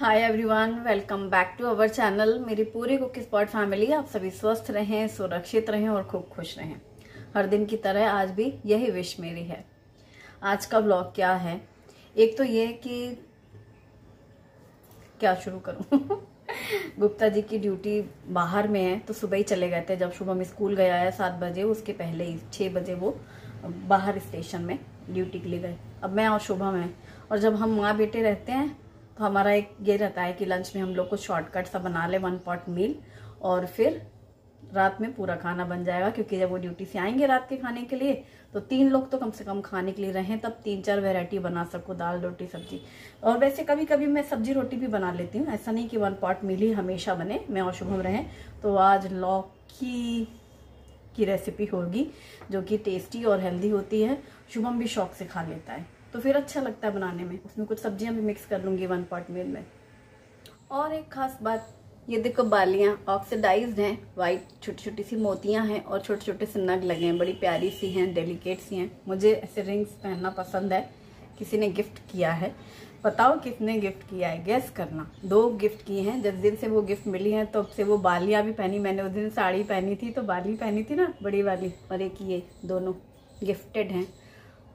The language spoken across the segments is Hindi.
hi everyone welcome back to our channel मेरी पूरी कुक स्पॉट फैमिली आप सभी स्वस्थ रहें सुरक्षित रहें और खूब खुश रहें हर दिन की तरह आज भी यही विश मेरी है आज का ब्लॉग क्या है एक तो ये कि क्या शुरू करूं गुप्ता जी की ड्यूटी बाहर में है तो सुबह ही चले गए थे जब शुभम स्कूल गया है सात बजे उसके पहले ही छः बजे वो बाहर स्टेशन में ड्यूटी के लिए गए अब मैं और शुभम हैं और जब हम माँ बेटे रहते हैं तो हमारा एक ये रहता है कि लंच में हम लोग को शॉर्टकट सा बना ले वन पॉट मील और फिर रात में पूरा खाना बन जाएगा क्योंकि जब वो ड्यूटी से आएंगे रात के खाने के लिए तो तीन लोग तो कम से कम खाने के लिए रहें तब तीन चार वेरायटी बना सको दाल रोटी सब्जी और वैसे कभी कभी मैं सब्जी रोटी भी बना लेती हूँ ऐसा नहीं कि वन पॉट मील ही हमेशा बने मैं और शुभम रहें तो आज लौकी की रेसिपी होगी जो कि टेस्टी और हेल्दी होती है शुभम भी शौक से खा लेता है तो फिर अच्छा लगता है बनाने में उसमें कुछ सब्जियां भी मिक्स कर लूंगी वन पॉट मील में और एक ख़ास बात ये देखो बालियाँ ऑक्सीडाइज हैं वाइट छोटी छोटी सी मोतियाँ हैं और छोटे छोटे से नग लगे हैं बड़ी प्यारी सी हैं डेलिकेट सी हैं मुझे ऐसे रिंग्स पहनना पसंद है किसी ने गिफ्ट किया है बताओ किसने गिफ्ट किया है गैस करना दो गिफ्ट किए हैं जिस दिन से वो गिफ्ट मिली है तब तो से वो बालियाँ भी पहनी मैंने उस दिन साड़ी पहनी थी तो बाली पहनी थी ना बड़ी वाली और एक ये दोनों गिफ्टेड हैं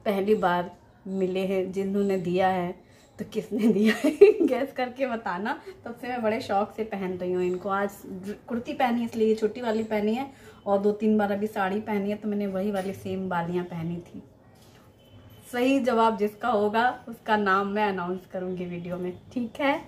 पहली बार मिले हैं जिन्होंने दिया है तो किसने दिया है गैस करके बताना तब से मैं बड़े शौक से पहन रही हूँ इनको आज कुर्ती पहनी है इसलिए छोटी वाली पहनी है और दो तीन बार अभी साड़ी पहनी है तो मैंने वही वाली सेम बालियाँ पहनी थी सही जवाब जिसका होगा उसका नाम मैं अनाउंस करूँगी वीडियो में ठीक है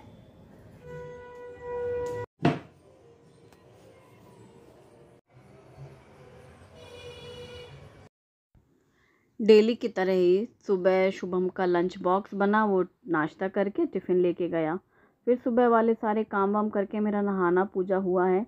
डेली की तरह ही सुबह शुभम का लंच बॉक्स बना वो नाश्ता करके टिफ़िन लेके गया फिर सुबह वाले सारे काम वाम करके मेरा नहाना पूजा हुआ है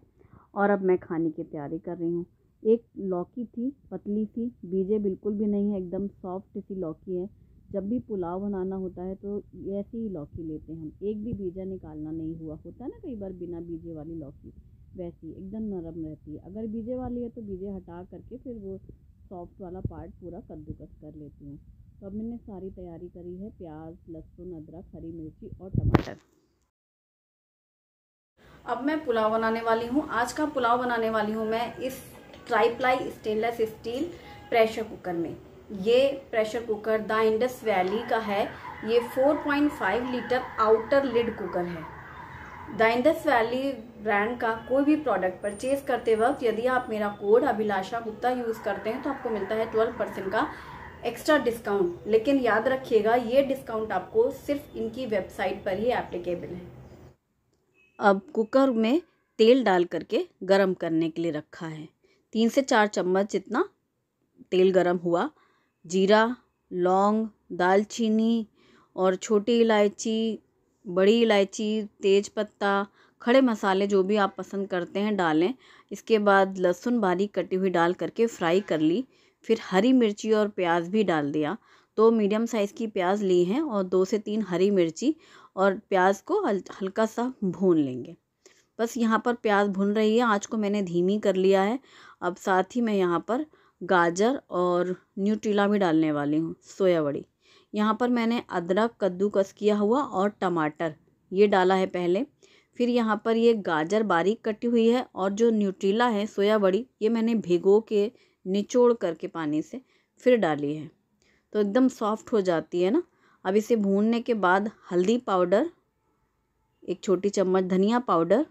और अब मैं खाने की तैयारी कर रही हूँ एक लौकी थी पतली सी बीजे बिल्कुल भी नहीं है एकदम सॉफ्ट सी लौकी है जब भी पुलाव बनाना होता है तो ऐसी ही लौकी लेते हैं हम एक भी बीजा निकालना नहीं हुआ होता है ना कई बार बिना बीजे वाली लौकी वैसी एकदम नरम रहती है अगर बीजे वाली है तो बीजे हटा करके फिर वो सॉफ्ट वाला पार्ट पूरा कद्दूकस कर लेती हूँ तो अब मैंने सारी तैयारी करी है प्याज लहसुन अदरक हरी मिर्ची और टमाटर अब मैं पुलाव बनाने वाली हूँ आज का पुलाव बनाने वाली हूँ मैं इस triply stainless steel pressure cooker में ये pressure cooker the Indus Valley का है ये 4.5 लीटर आउटर लिड कुकर है द इंडस वैली ब्रांड का कोई भी प्रोडक्ट परचेज करते वक्त यदि आप मेरा कोड अभिलाषा गुप्ता यूज़ करते हैं तो आपको मिलता है ट्वेल्व परसेंट का एक्स्ट्रा डिस्काउंट लेकिन याद रखिएगा ये डिस्काउंट आपको सिर्फ इनकी वेबसाइट पर ही एप्लीकेबल है अब कुकर में तेल डाल करके गरम करने के लिए रखा है तीन से चार चम्मच जितना तेल गरम हुआ जीरा लौंग दालचीनी और छोटी इलायची बड़ी इलायची तेज पत्ता खड़े मसाले जो भी आप पसंद करते हैं डालें इसके बाद लहसुन बारीक कटी हुई डाल करके फ्राई कर ली फिर हरी मिर्ची और प्याज भी डाल दिया दो मीडियम साइज़ की प्याज ली हैं और दो से तीन हरी मिर्ची और प्याज को हल्का सा भून लेंगे बस यहाँ पर प्याज भुन रही है आज को मैंने धीमी कर लिया है अब साथ ही मैं यहाँ पर गाजर और न्यूट्रीला भी डालने वाली हूँ सोया बड़ी यहाँ पर मैंने अदरक कद्दूकस किया हुआ और टमाटर ये डाला है पहले फिर यहाँ पर ये गाजर बारीक कटी हुई है और जो न्यूट्रीला है सोया बड़ी ये मैंने भिगो के निचोड़ करके पानी से फिर डाली है तो एकदम सॉफ्ट हो जाती है ना अब इसे भूनने के बाद हल्दी पाउडर एक छोटी चम्मच धनिया पाउडर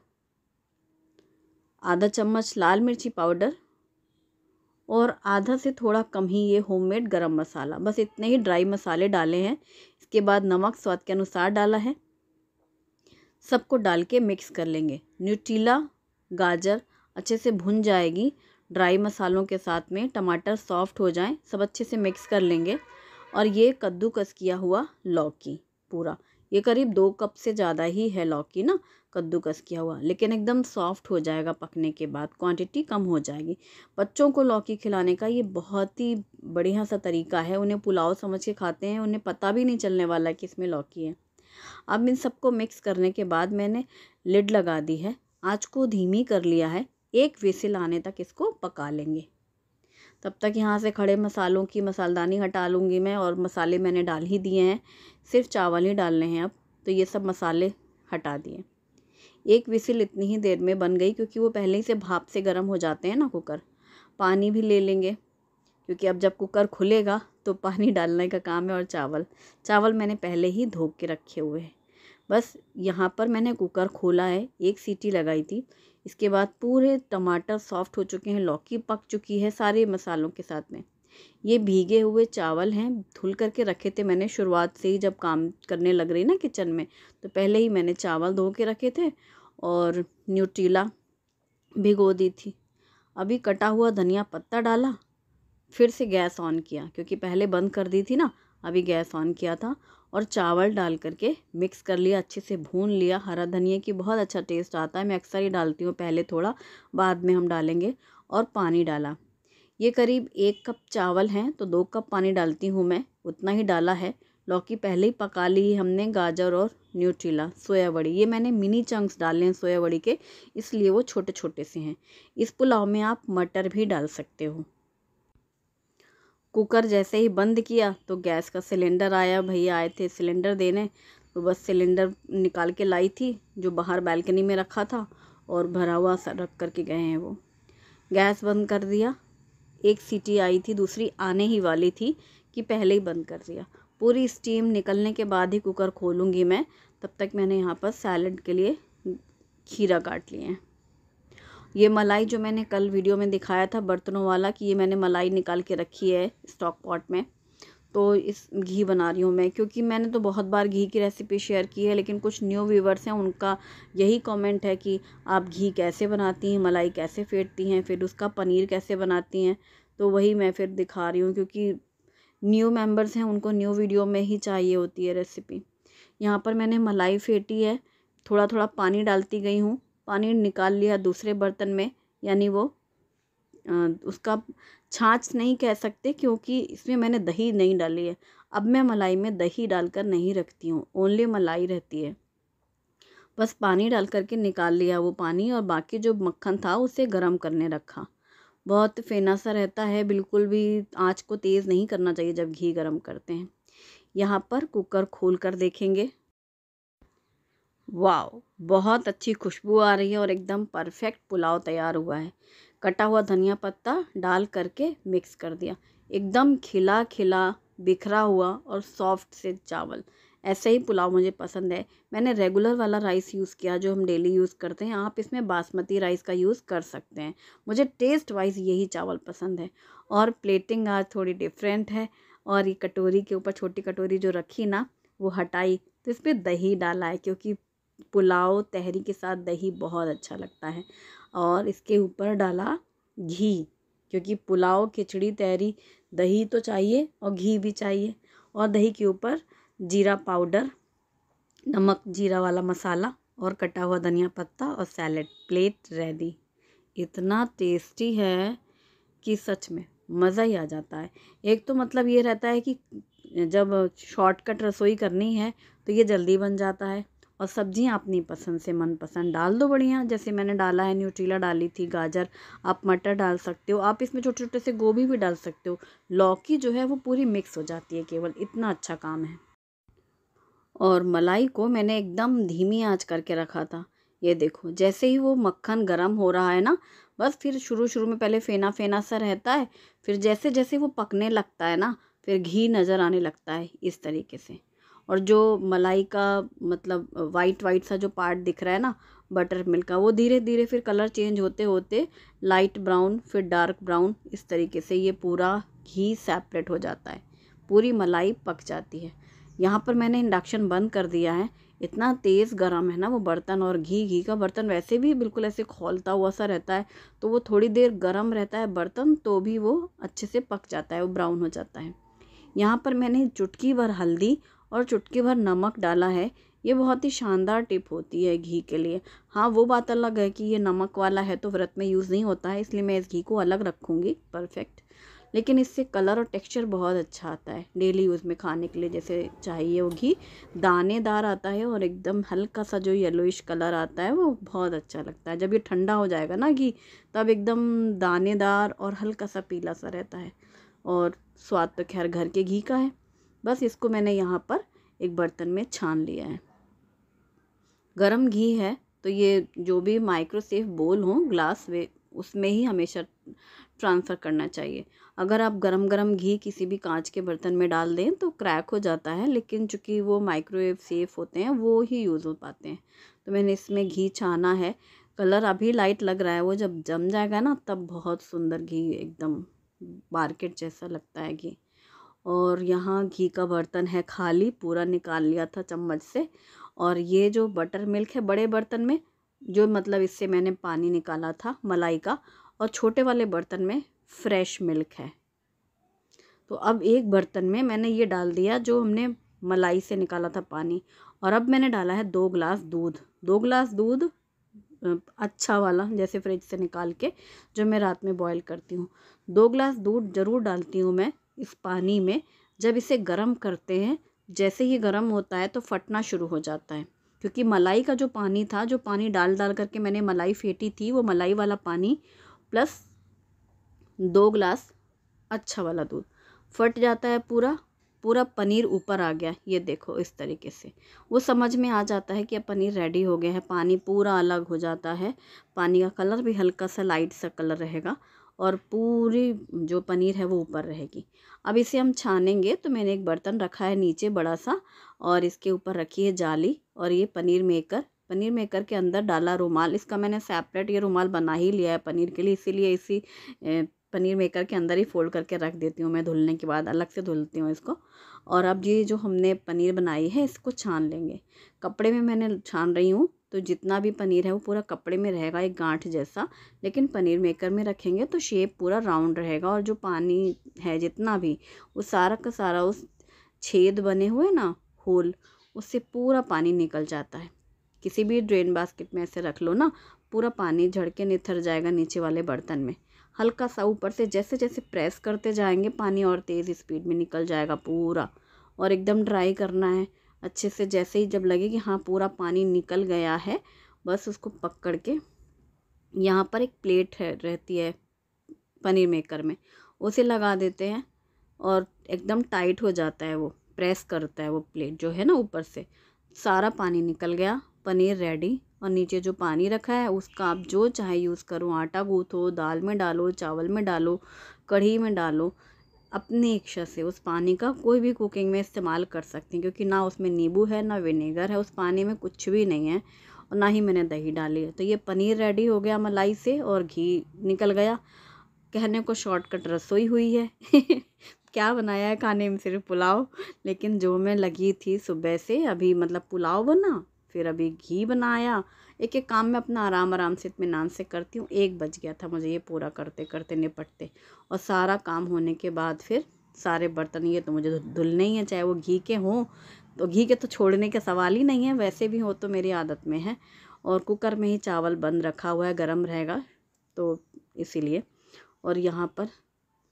आधा चम्मच लाल मिर्ची पाउडर और आधा से थोड़ा कम ही ये होममेड गरम मसाला बस इतने ही ड्राई मसाले डाले हैं इसके बाद नमक स्वाद के अनुसार डाला है सबको डाल के मिक्स कर लेंगे न्यूट्रीला गाजर अच्छे से भुन जाएगी ड्राई मसालों के साथ में टमाटर सॉफ्ट हो जाएं सब अच्छे से मिक्स कर लेंगे और ये कद्दूकस किया हुआ लौकी पूरा ये करीब दो कप से ज़्यादा ही है लौकी ना कद्दूकस किया हुआ लेकिन एकदम सॉफ्ट हो जाएगा पकने के बाद क्वांटिटी कम हो जाएगी बच्चों को लौकी खिलाने का ये बहुत ही बढ़िया सा तरीका है उन्हें पुलाव समझ के खाते हैं उन्हें पता भी नहीं चलने वाला कि इसमें लौकी है अब इन सबको मिक्स करने के बाद मैंने लिड लगा दी है आँच को धीमी कर लिया है एक विसिल आने तक इसको पका लेंगे तब तक यहाँ से खड़े मसालों की मसालदानी हटा लूँगी मैं और मसाले मैंने डाल ही दिए हैं सिर्फ चावल ही डालने हैं अब तो ये सब मसाले हटा दिए एक विसिल इतनी ही देर में बन गई क्योंकि वो पहले ही से भाप से गर्म हो जाते हैं ना कुकर पानी भी ले लेंगे क्योंकि अब जब कुकर खुलेगा तो पानी डालने का काम है और चावल चावल मैंने पहले ही धो के रखे हुए हैं बस यहाँ पर मैंने कुकर खोला है एक सीटी लगाई थी इसके बाद पूरे टमाटर सॉफ्ट हो चुके हैं लौकी पक चुकी है सारे मसालों के साथ में ये भीगे हुए चावल हैं धुल करके रखे थे मैंने शुरुआत से ही जब काम करने लग रही ना किचन में तो पहले ही मैंने चावल धो के रखे थे और न्यूट्रीला भिगो दी थी अभी कटा हुआ धनिया पत्ता डाला फिर से गैस ऑन किया क्योंकि पहले बंद कर दी थी ना अभी गैस ऑन किया था और चावल डाल करके मिक्स कर लिया अच्छे से भून लिया हरा धनिया की बहुत अच्छा टेस्ट आता है मैं अक्सर ही डालती हूँ पहले थोड़ा बाद में हम डालेंगे और पानी डाला ये करीब एक कप चावल हैं तो दो कप पानी डालती हूँ मैं उतना ही डाला है लौकी पहले ही पका ली हमने गाजर और न्यूट्रीला सोया बड़ी ये मैंने मिनी चंक्स डाले हैं सोया बड़ी के इसलिए वो छोटे छोटे से हैं इस पुलाव में आप मटर भी डाल सकते हो कुकर जैसे ही बंद किया तो गैस का सिलेंडर आया भैया आए थे सिलेंडर देने तो बस सिलेंडर निकाल के लाई थी जो बाहर बालकनी में रखा था और भरा हुआ रख कर के गए हैं वो गैस बंद कर दिया एक सीटी आई थी दूसरी आने ही वाली थी कि पहले ही बंद कर दिया पूरी स्टीम निकलने के बाद ही कुकर खोलूँगी मैं तब तक मैंने यहाँ पर सैलड के लिए खीरा काट लिए हैं ये मलाई जो मैंने कल वीडियो में दिखाया था बर्तनों वाला कि ये मैंने मलाई निकाल के रखी है स्टॉक पॉट में तो इस घी बना रही हूँ मैं क्योंकि मैंने तो बहुत बार घी की रेसिपी शेयर की है लेकिन कुछ न्यू व्यूवर्स हैं उनका यही कमेंट है कि आप घी कैसे बनाती हैं मलाई कैसे फेंटती हैं फिर उसका पनीर कैसे बनाती हैं तो वही मैं फिर दिखा रही हूँ क्योंकि न्यू मेंबर्स हैं उनको न्यू वीडियो में ही चाहिए होती है रेसिपी यहाँ पर मैंने मलाई फेंटी है थोड़ा थोड़ा पानी डालती गई हूँ पानी निकाल लिया दूसरे बर्तन में यानी वो उसका छाछ नहीं कह सकते क्योंकि इसमें मैंने दही नहीं डाली है अब मैं मलाई में दही डालकर नहीं रखती हूँ ओनली मलाई रहती है बस पानी डाल करके निकाल लिया वो पानी और बाकी जो मक्खन था उसे गर्म करने रखा बहुत फेना सा रहता है बिल्कुल भी आँच को तेज़ नहीं करना चाहिए जब घी गर्म करते हैं यहाँ पर कुकर खोल कर देखेंगे वाओ बहुत अच्छी खुशबू आ रही है और एकदम परफेक्ट पुलाव तैयार हुआ है कटा हुआ धनिया पत्ता डाल करके मिक्स कर दिया एकदम खिला खिला बिखरा हुआ और सॉफ्ट से चावल ऐसे ही पुलाव मुझे पसंद है मैंने रेगुलर वाला राइस यूज़ किया जो हम डेली यूज़ करते हैं आप इसमें बासमती राइस का यूज़ कर सकते हैं मुझे टेस्ट वाइज यही चावल पसंद है और प्लेटिंग आज थोड़ी डिफरेंट है और ये कटोरी के ऊपर छोटी कटोरी जो रखी ना वो हटाई तो इस पर दही डाला है क्योंकि पुलाव तहरी के साथ दही बहुत अच्छा लगता है और इसके ऊपर डाला घी क्योंकि पुलाव खिचड़ी तहरी दही तो चाहिए और घी भी चाहिए और दही के ऊपर जीरा पाउडर नमक जीरा वाला मसाला और कटा हुआ धनिया पत्ता और सैलड प्लेट रेडी इतना टेस्टी है कि सच में मज़ा ही आ जाता है एक तो मतलब ये रहता है कि जब शॉर्टकट रसोई करनी है तो ये जल्दी बन जाता है और सब्जियां अपनी पसंद से मनपसंद डाल दो बढ़िया जैसे मैंने डाला है न्यूट्रीला डाली थी गाजर आप मटर डाल सकते हो आप इसमें छोटे छोटे से गोभी भी डाल सकते हो लौकी जो है वो पूरी मिक्स हो जाती है केवल इतना अच्छा काम है और मलाई को मैंने एकदम धीमी आँच करके रखा था ये देखो जैसे ही वो मक्खन गर्म हो रहा है ना बस फिर शुरू शुरू में पहले फेना फेना सा रहता है फिर जैसे जैसे वो पकने लगता है ना फिर घी नज़र आने लगता है इस तरीके से और जो मलाई का मतलब वाइट वाइट सा जो पार्ट दिख रहा है ना बटर मिल्क का वो धीरे धीरे फिर कलर चेंज होते होते लाइट ब्राउन फिर डार्क ब्राउन इस तरीके से ये पूरा घी सेपरेट हो जाता है पूरी मलाई पक जाती है यहाँ पर मैंने इंडक्शन बंद कर दिया है इतना तेज़ गर्म है ना वो बर्तन और घी घी का बर्तन वैसे भी बिल्कुल ऐसे खोलता हुआ सा रहता है तो वो थोड़ी देर गर्म रहता है बर्तन तो भी वो अच्छे से पक जाता है वो ब्राउन हो जाता है यहाँ पर मैंने चुटकी भर हल्दी और चुटकी भर नमक डाला है ये बहुत ही शानदार टिप होती है घी के लिए हाँ वो बात अलग है कि ये नमक वाला है तो व्रत में यूज़ नहीं होता है इसलिए मैं इस घी को अलग रखूँगी परफेक्ट लेकिन इससे कलर और टेक्सचर बहुत अच्छा आता है डेली यूज़ में खाने के लिए जैसे चाहिए वो घी दानेदार आता है और एकदम हल्का सा जो येलोइश कलर आता है वो बहुत अच्छा लगता है जब ये ठंडा हो जाएगा ना घी तब एकदम दानेदार और हल्का सा पीला सा रहता है और स्वाद तो खैर घर के घी का है बस इसको मैंने यहाँ पर एक बर्तन में छान लिया है गरम घी है तो ये जो भी माइक्रोसेफ बोल हो ग्लास वे उसमें ही हमेशा ट्रांसफ़र करना चाहिए अगर आप गरम गरम घी किसी भी कांच के बर्तन में डाल दें तो क्रैक हो जाता है लेकिन चूंकि वो माइक्रोवेव सेफ होते हैं वो ही यूज़ हो पाते हैं तो मैंने इसमें घी छाना है कलर अभी लाइट लग रहा है वो जब जम जाएगा ना तब बहुत सुंदर घी एकदम मार्केट जैसा लगता है घी और यहाँ घी का बर्तन है खाली पूरा निकाल लिया था चम्मच से और ये जो बटर मिल्क है बड़े बर्तन में जो मतलब इससे मैंने पानी निकाला था मलाई का और छोटे वाले बर्तन में फ्रेश मिल्क है तो अब एक बर्तन में मैंने ये डाल दिया जो हमने मलाई से निकाला था पानी और अब मैंने डाला है दो ग्लास दूध दो ग्लास दूध अच्छा वाला जैसे फ्रिज से निकाल के जो मैं रात में बॉईल करती हूँ दो ग्लास दूध ज़रूर डालती हूँ मैं इस पानी में जब इसे गर्म करते हैं जैसे ही गर्म होता है तो फटना शुरू हो जाता है क्योंकि मलाई का जो पानी था जो पानी डाल डाल करके मैंने मलाई फेंटी थी वो मलाई वाला पानी प्लस दो ग्लास अच्छा वाला दूध फट जाता है पूरा पूरा पनीर ऊपर आ गया ये देखो इस तरीके से वो समझ में आ जाता है कि अब पनीर रेडी हो गया है पानी पूरा अलग हो जाता है पानी का कलर भी हल्का सा लाइट सा कलर रहेगा और पूरी जो पनीर है वो ऊपर रहेगी अब इसे हम छानेंगे तो मैंने एक बर्तन रखा है नीचे बड़ा सा और इसके ऊपर रखी है जाली और ये पनीर मेकर पनीर मेकर के अंदर डाला रुमाल इसका मैंने सेपरेट ये रुमाल बना ही लिया है पनीर के लिए इसीलिए इसी पनीर मेकर के अंदर ही फोल्ड करके रख देती हूँ मैं धुलने के बाद अलग से धुलती हूँ इसको और अब ये जो हमने पनीर बनाई है इसको छान लेंगे कपड़े में मैंने छान रही हूँ तो जितना भी पनीर है वो पूरा कपड़े में रहेगा एक गांठ जैसा लेकिन पनीर मेकर में रखेंगे तो शेप पूरा राउंड रहेगा और जो पानी है जितना भी वो सारा का सारा उस छेद बने हुए ना होल उससे पूरा पानी निकल जाता है किसी भी ड्रेन बास्केट में ऐसे रख लो ना पूरा पानी झड़ के निथर जाएगा नीचे वाले बर्तन में हल्का सा ऊपर से जैसे जैसे प्रेस करते जाएंगे पानी और तेज़ स्पीड में निकल जाएगा पूरा और एकदम ड्राई करना है अच्छे से जैसे ही जब लगे कि हाँ पूरा पानी निकल गया है बस उसको पकड़ के यहाँ पर एक प्लेट है रहती है पनीर मेकर में उसे लगा देते हैं और एकदम टाइट हो जाता है वो प्रेस करता है वो प्लेट जो है ना ऊपर से सारा पानी निकल गया पनीर रेडी और नीचे जो पानी रखा है उसका आप जो चाहे यूज़ करो आटा गूँथो दाल में डालो चावल में डालो कढ़ी में डालो अपनी इच्छा से उस पानी का कोई भी कुकिंग में इस्तेमाल कर सकती हैं क्योंकि ना उसमें नींबू है ना विनेगर है उस पानी में कुछ भी नहीं है और ना ही मैंने दही डाली है तो ये पनीर रेडी हो गया मलाई से और घी निकल गया कहने को शॉर्टकट रसोई हुई है क्या बनाया है खाने में सिर्फ पुलाव लेकिन जो मैं लगी थी सुबह से अभी मतलब पुलाव बना फिर अभी घी बनाया एक एक काम मैं अपना आराम आराम से इतने नान से करती हूँ एक बज गया था मुझे ये पूरा करते करते निपटते और सारा काम होने के बाद फिर सारे बर्तन ये तो मुझे धुलने ही हैं चाहे वो घी के हों तो घी के तो छोड़ने का सवाल ही नहीं है वैसे भी हो तो मेरी आदत में है और कुकर में ही चावल बंद रखा हुआ है गर्म रहेगा तो इसीलिए और यहाँ पर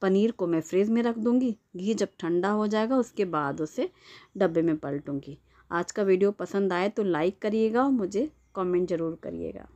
पनीर को मैं फ्रिज में रख दूँगी घी जब ठंडा हो जाएगा उसके बाद उसे डब्बे में पलटूँगी आज का वीडियो पसंद आए तो लाइक करिएगा और मुझे कमेंट ज़रूर करिएगा